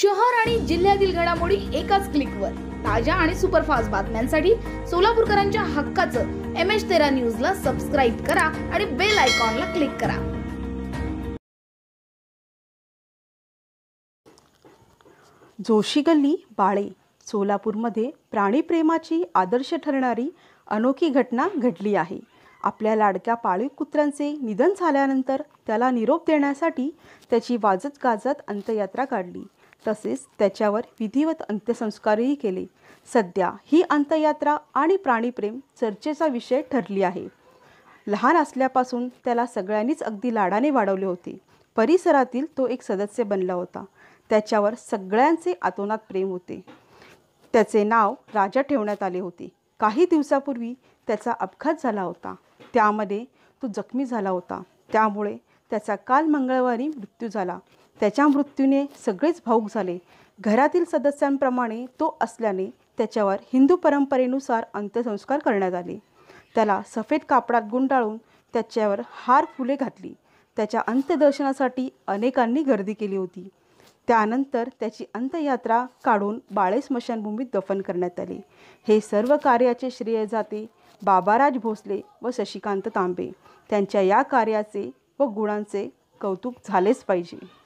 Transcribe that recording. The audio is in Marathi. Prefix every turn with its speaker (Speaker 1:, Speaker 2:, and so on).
Speaker 1: शहर आणि जिल्ह्यातील घडामोडी एकाच क्लिकवर ताज्या आणि सुपरफास्ट बातम्यांसाठी सोलापूरकरांच्या हक्काचं एम एच तेरा न्यूजला सबस्क्राईब करा आणि बेल आयकॉनला क्लिक करा जोशी गल्ली बाळे सोलापूरमध्ये प्राणीप्रेमाची आदर्श ठरणारी अनोखी घटना घडली आहे आपल्या लाडक्या पाळीव कुत्र्यांचे निधन झाल्यानंतर त्याला निरोप देण्यासाठी त्याची वाजत गाजत अंत्ययात्रा काढली तसेच त्याच्यावर विधिवत अंत्यसंस्कारही केले सध्या ही अंतयात्रा आणि प्राणीप्रेम चर्चेचा विषय ठरली आहे लहान असल्यापासून त्याला सगळ्यांनीच अगदी लाडाने वाढवले होते परिसरातील तो एक सदस्य बनला होता त्याच्यावर सगळ्यांचे आतोनात प्रेम होते त्याचे नाव राजा ठेवण्यात आले होते काही दिवसापूर्वी त्याचा अपघात झाला होता त्यामध्ये तो जखमी झाला होता त्यामुळे त्याचा काल मंगळवारी मृत्यू झाला त्याच्या मृत्यूने सगळेच भाऊक झाले घरातील सदस्यांप्रमाणे तो असल्याने त्याच्यावर हिंदू परंपरेनुसार अंत्यसंस्कार करण्यात आले त्याला सफेद कापडात गुंडाळून त्याच्यावर हार फुले घातली त्याच्या अंत्यदर्शनासाठी अनेकांनी गर्दी केली होती त्यानंतर त्याची अंत्ययात्रा काढून बाळे स्मशानभूमीत दफन करण्यात आले हे सर्व कार्याचे श्रेय जाते बाबाराज भोसले व शशिकांत तांबे त्यांच्या या कार्याचे व गुणांचे कौतुक झालेच पाहिजे